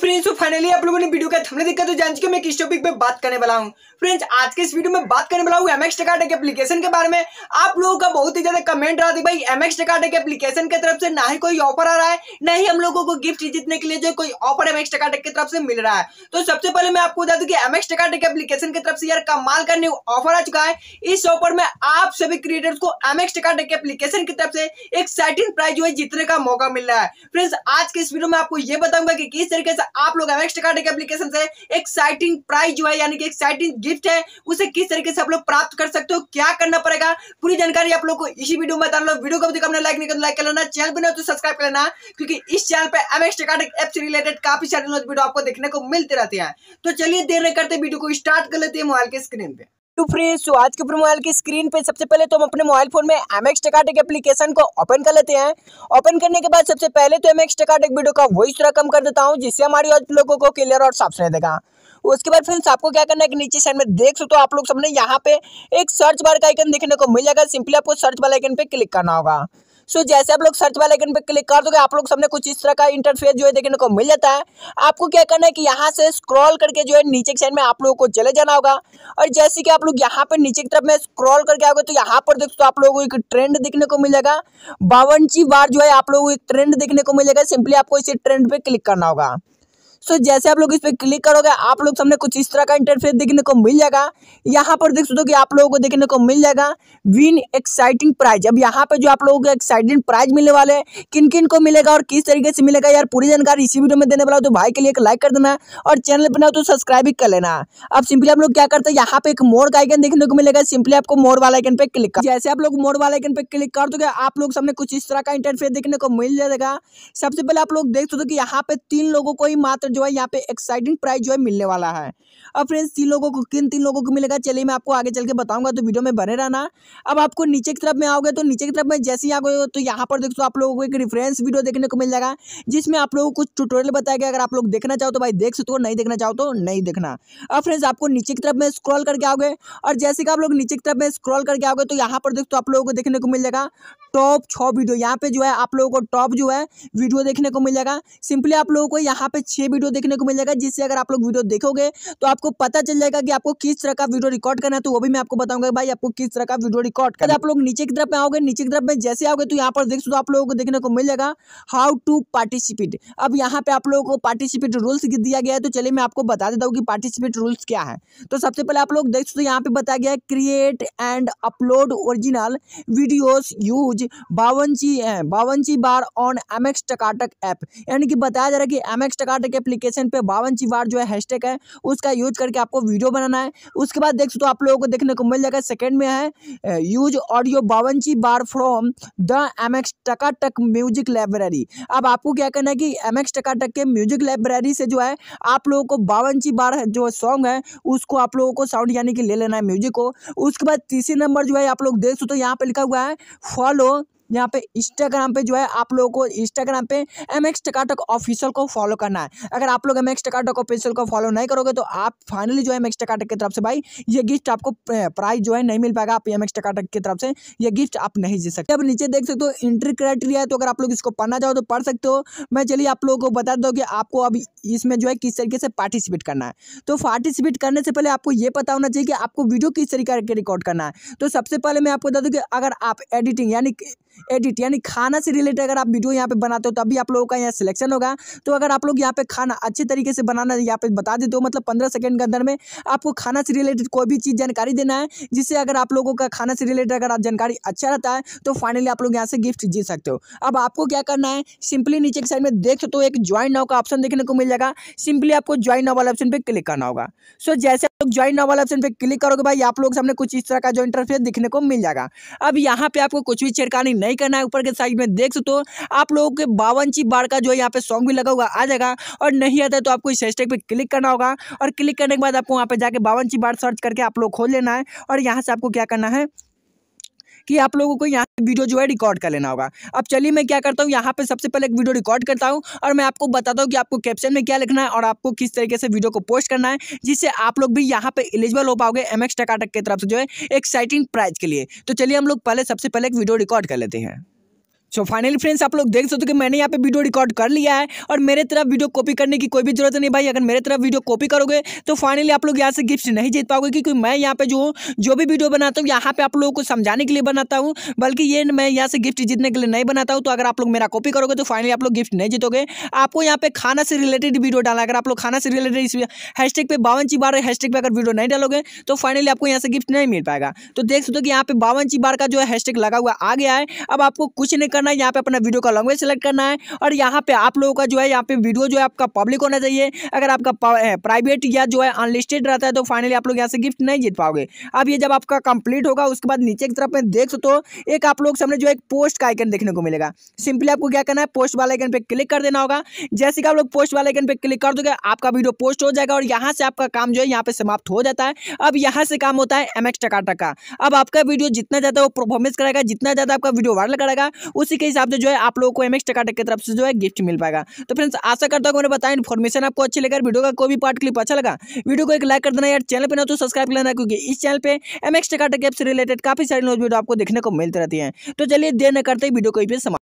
friends तो finally आप लोगों ने वीडियो का थंबनेल देखा तो जान चुके मैं किस टॉपिक पे बात करने वाला हूँ फ्रेंड्स आज के इस वीडियो में बात करने वाला हूँ एमएक्स टेकाटेक एप्लीकेशन के बारे में आप लोगों का बहुत ही ज्यादा कमेंट रहा था भाई एमएक्स टेकाटेक एप्लीकेशन की तरफ से ना ही कोई ऑफर आ रहा है ना ही हम लोगों को गिफ्ट जीतने के लिए जो कोई ऑफर एमएक्स टेकाटेक की तरफ से मिल रहा है तो सबसे पहले मैं आपको बता दू की एमएक्स टेकाटेक एप्लीकेशन की तरफ से यार कमाल का न्यू ऑफर आ चुका है इस ऑफर में आप सभी क्रिएटर्स को एमएक्स टेकाटेक एप्लीकेशन की तरफ से एक एक्साइटिंग प्राइज जो है जीतने का मौका मिल रहा है फ्रेंड्स आज के इस वीडियो में आपको ये बताऊंगा कि किस तरीके से आप लोग एवेक्स कार्ड के एप्लीकेशन से एक्साइटिंग प्राइज जो है यानी कि एक्साइटिंग गिफ्ट है उसे किस तरीके से आप लोग प्राप्त कर सकते हो क्या करना पड़ेगा पूरी जानकारी आप लोग को इसी वीडियो में बता लो वीडियो को अपने लाइक नहीं कर लाइक कर लेना चैनल पर तो सब्सक्राइब कर लेना क्योंकि इस चैनल पर एवेक्स कार्ड ऐप से रिलेटेड काफी सारे वीडियो आपको देखने को मिलते रहते हैं तो चलिए देर नहीं करते वीडियो को स्टार्ट कर लेते हैं मोबाइल के स्क्रीन पर टू फ्रेंड्स तो आज के अपने मोबाइल की स्क्रीन पे सबसे पहले तो हम अपने मोबाइल फोन में एम एक्स टेक एप्लीकेशन को ओपन कर लेते हैं ओपन करने के बाद सबसे पहले तो एम एक्स टेक वीडियो का वॉइस थोड़ा कम कर देता हूँ जिससे हमारी लोगों को क्लियर और साफ सुनाई देगा उसके बाद फ्रेंड्स आपको क्या करना है कि नीचे साइड में देख सकते हो आप लोग सबने यहाँ पे एक सर्च बार का आइकन देखने को मिल जाएगा सिंपली आपको सर्च बार आइकन पे क्लिक करना होगा सो जैसे आप लोग सर्च वाले आइकन पर क्लिक कर दोगे आप लोग सामने कुछ इस तरह का इंटरफेस जो है देखने को मिल जाता है आपको क्या करना है कि यहाँ से स्क्रॉल करके जो है नीचे के साइड में आप लोगों को चले जाना होगा और जैसे कि आप लोग यहाँ पर नीचे की तरफ में स्क्रॉल करके आओगे तो यहाँ पर दोस्तों आप लोगों को एक ट्रेंड देखने को मिल जाएगा बावनची बार जो है आप लोगों को एक ट्रेंड देखने को मिलेगा सिंपली आपको इसी ट्रेंड पर क्लिक करना होगा सो so, जैसे आप लोग इस पर क्लिक करोगे आप लोग सामने कुछ इस तरह का इंटरफेस देखने को मिल जाएगा यहाँ पर देख सकते हो कि आप लोगों को देखने को मिल जाएगा विन एक्साइटिंग प्राइज अब यहाँ पे जो आप लोगों को एक्साइटिंग प्राइज मिलने वाले हैं किन किन को मिलेगा और किस तरीके से मिलेगा यार पूरी जानकारी इसी वीडियो में देने वाला तो भाई के लिए एक लाइक कर देना और चैनल पर ना तो सब्सक्राइब भी कर लेना अब सिंपली आप लोग क्या करते हैं यहाँ पे एक मोर का आइकन देखने को मिलेगा सिंपली आपको मोर वाला आइकन पे क्लिक कर जैसे आप लोग मोर वाला आइकन पे क्लिक कर दोगे आप लोग सामने कुछ इस तरह का इंटरफेस देखने को मिल जाएगा सबसे पहले आप लोग देख सकते हो कि यहाँ पे तीन लोगों को ही मात्र दोस्तों जो है यहाँ पे एक्साइटिंग प्राइज जो है मिलने वाला है अब फ्रेंड्स तीन लोगों को किन तीन लोगों को मिलेगा चलिए मैं आपको आगे चल के बताऊंगा तो वीडियो में बने रहना अब आपको नीचे की तरफ में आओगे तो नीचे की तरफ में जैसे ही आओगे तो यहाँ पर दोस्तों आप लोगों को एक रिफरेंस वीडियो देखने को मिल जाएगा जिसमें आप लोगों को कुछ टूटोरियल बताया गया अगर आप लोग देखना चाहो तो भाई देख सकते हो नहीं देखना चाहो तो नहीं देखना अब फ्रेंड्स आपको नीचे की तरफ में स्क्रॉल करके आओगे और जैसे कि आप लोग नीचे की तरफ में स्क्रॉल करके आओगे तो यहाँ पर दोस्तों आप लोगों को देखने को मिल जाएगा टॉप छः वीडियो यहाँ पे जो है आप लोगों को टॉप जो है वीडियो देखने को मिल जाएगा सिंपली आप लोगों को यहाँ पे छः वीडियो देखने को मिल जाएगा जिससे अगर आप लोग वीडियो देखोगे तो आपको पता चल जाएगा कि आपको किस तरह का वीडियो रिकॉर्ड करना है तो वो भी मैं आपको बताऊंगा भाई आपको किस तरह का वीडियो रिकॉर्ड करना आप लोग नीचे की तरफ में आओगे नीचे की तरफ में जैसे आओगे तो यहाँ पर देख सो आप लोगों को देखने को मिल जाएगा हाउ टू पार्टिसिपेट अब यहाँ पे आप लोगों को पार्टिसिपेट रूल्स दिया गया है तो चलिए मैं आपको बता देता हूँ कि पार्टिसिपेट रूल्स क्या है तो सबसे पहले आप लोग देख सो यहाँ पे बताया गया है create and upload original videos use बावन बावनची बार on M X TakaTak app यानी कि बताया जा रहा है कि M X TakaTak app application पे बावन चिवार जो है हैशटैग है उसका यूज करके आपको वीडियो बनाना है उसके बाद देख सकते हो आप लोगों को देखने को मिल जाएगा सेकंड में है यूज ऑडियो बावन बार from the M X TakaTak music library अब आपको क्या करना है कि एम एक्स टकाटक के म्यूजिक लाइब्रेरी से जो है आप लोगों को बावन बार जो सॉन्ग है उसको आप लोगों को साउंड यानी कि ले लेना है म्यूजिक को उसके बाद तीसरे नंबर जो है आप लोग देख सकते हो यहाँ पर लिखा हुआ है फॉलो यहाँ पे इंस्टाग्राम पे जो है आप लोगों को इंस्टाग्राम पे एम एक्स टकाटक ऑफिशियल को फॉलो करना है अगर आप लोग एम एक्स टकाटक ऑफिशियल को फॉलो नहीं करोगे तो आप फाइनली जो है एम एक्स टकाटक की तरफ से भाई ये गिफ्ट आपको प्राइज जो है नहीं मिल पाएगा आप एम एक्स टकाटक की तरफ से ये गिफ्ट आप नहीं जी सकते अब नीचे देख सकते हो इंट्री क्राइटेरिया है तो अगर आप लोग इसको पढ़ना चाहो तो पढ़ सकते हो मैं चलिए आप लोगों को बता दो कि आपको अब इसमें जो है किस तरीके से पार्टिसिपेट करना है तो पार्टिसिपेट करने से पहले आपको ये पता होना चाहिए कि आपको वीडियो किस तरीके रिकॉर्ड करना है तो सबसे पहले मैं आपको बता दूँ कि अगर आप एडिटिंग यानी एडिट यानी खाना से रिलेटेड अगर आप वीडियो यहाँ पे बनाते हो तो अभी आप लोगों का यहाँ सिलेक्शन होगा तो अगर आप लोग यहाँ पे खाना अच्छे तरीके से बनाना यहाँ पे बता देते हो मतलब पंद्रह सेकंड के अंदर में आपको खाना से रिलेटेड कोई भी चीज़ जानकारी देना है जिससे अगर आप लोगों का खाना से रिलेटेड अगर आप जानकारी अच्छा रहता है तो फाइनली आप लोग यहाँ से गिफ्ट जीत सकते हो अब आपको क्या करना है सिंपली नीचे के साइड में देख हो एक ज्वाइन नाव का ऑप्शन देखने को मिल जाएगा सिंपली आपको ज्वाइन नाव वाले ऑप्शन पर क्लिक करना होगा सो जैसे आप लोग ज्वाइन नाव वाले ऑप्शन पर क्लिक करोगे भाई आप लोग सामने कुछ इस तरह का जो इंटरफेस देखने को मिल जाएगा अब यहाँ पे आपको कुछ भी छेड़खानी नहीं नहीं करना है ऊपर के साइड में देख सकते हो आप लोगों के बावनची बार का जो है यहाँ पे सॉन्ग भी लगा हुआ आ जाएगा और नहीं आता है तो आपको इस हैशटैग पे क्लिक करना होगा और क्लिक करने के बाद आपको वहाँ पे जाकर बावनची बार सर्च करके आप लोग खोल लेना है और यहाँ से आपको क्या करना है कि आप लोगों को यहाँ पे वीडियो जो है रिकॉर्ड कर लेना होगा अब चलिए मैं क्या करता हूँ यहाँ पे सबसे पहले एक वीडियो रिकॉर्ड करता हूँ और मैं आपको बताता हूँ कि आपको कैप्शन में क्या लिखना है और आपको किस तरीके से वीडियो को पोस्ट करना है जिससे आप लोग भी यहाँ पे एलिजिबल हो पाओगे एम एक्स टकाटक की तरफ से जो है एक्साइटिंग प्राइज के लिए तो चलिए हम लोग पहले सबसे पहले एक वीडियो रिकॉर्ड कर लेते हैं सो फाइनली फ्रेंड्स आप लोग देख सकते हो कि मैंने यहाँ पे वीडियो रिकॉर्ड कर लिया है और मेरे तरफ वीडियो कॉपी करने की कोई भी जरूरत नहीं भाई अगर मेरे तरफ वीडियो कॉपी करोगे तो फाइनली आप लोग यहाँ से गिफ्ट नहीं जीत पाओगे क्योंकि मैं यहाँ पे जो जो भी वीडियो बनाता हूँ यहाँ पे आप लोगों को समझाने के लिए बनाता हूँ बल्कि ये मैं यहाँ से गिफ्ट जीतने के लिए नहीं बनाता हूँ तो अगर आप लोग मेरा कॉपी करोगे तो फाइनली आप लोग गिफ्ट नहीं जीतोगे आपको यहाँ पे खाना से रिलेटेड वीडियो डाला अगर आप लोग खाना से रिलेटेड इस हैशटैग पर बावनची बार हैशटैग पर अगर वीडियो नहीं डालोगे तो फाइनली आपको यहाँ से गिफ्ट नहीं मिल पाएगा तो देख सकते हो कि यहाँ पे बावनची बार का जो है हैशटैग लगा हुआ आ गया है अब आपको कुछ नहीं करना है यहाँ पे अपना वीडियो का लैंग्वेज सेलेक्ट करना है और यहाँ पे आप लोगों का जो है यहाँ पे वीडियो जो है आपका पब्लिक होना चाहिए अगर आपका प्राइवेट या जो है अनलिस्टेड रहता है तो फाइनली आप लोग यहाँ से गिफ्ट नहीं जीत पाओगे अब ये जब आपका कंप्लीट होगा उसके बाद नीचे की तरफ में देख सकते हो एक आप लोग सामने जो एक पोस्ट का आइकन देखने को मिलेगा सिंपली आपको क्या करना है पोस्ट वाले आइकन पर क्लिक कर देना होगा जैसे कि आप लोग पोस्ट वाले आइकन पर क्लिक कर दोगे आपका वीडियो पोस्ट हो जाएगा और यहाँ से आपका काम जो है यहाँ पे समाप्त हो जाता है अब यहाँ से काम होता है एम एक्स टका अब आपका वीडियो जितना ज़्यादा वो परफॉर्मेंस करेगा जितना ज़्यादा आपका वीडियो वायरल करेगा उस उसी के हिसाब से जो है आप लोगों को एम एक्स टकाटक की तरफ से जो है गिफ्ट मिल पाएगा तो फ्रेंड्स आशा करता हूँ मैंने बताया इन्फॉर्मेशन आपको अच्छी लगे वीडियो का कोई भी पार्ट क्लिप अच्छा लगा वीडियो को एक लाइक कर देना यार चैनल पर ना तो सब्सक्राइब कर लेना क्योंकि इस चैनल पर एम एक्स से रिलेटेड काफी सारी न्यूज वीडियो आपको देखने को मिलती रहती है तो चलिए देर न करते वीडियो को भी समाप्त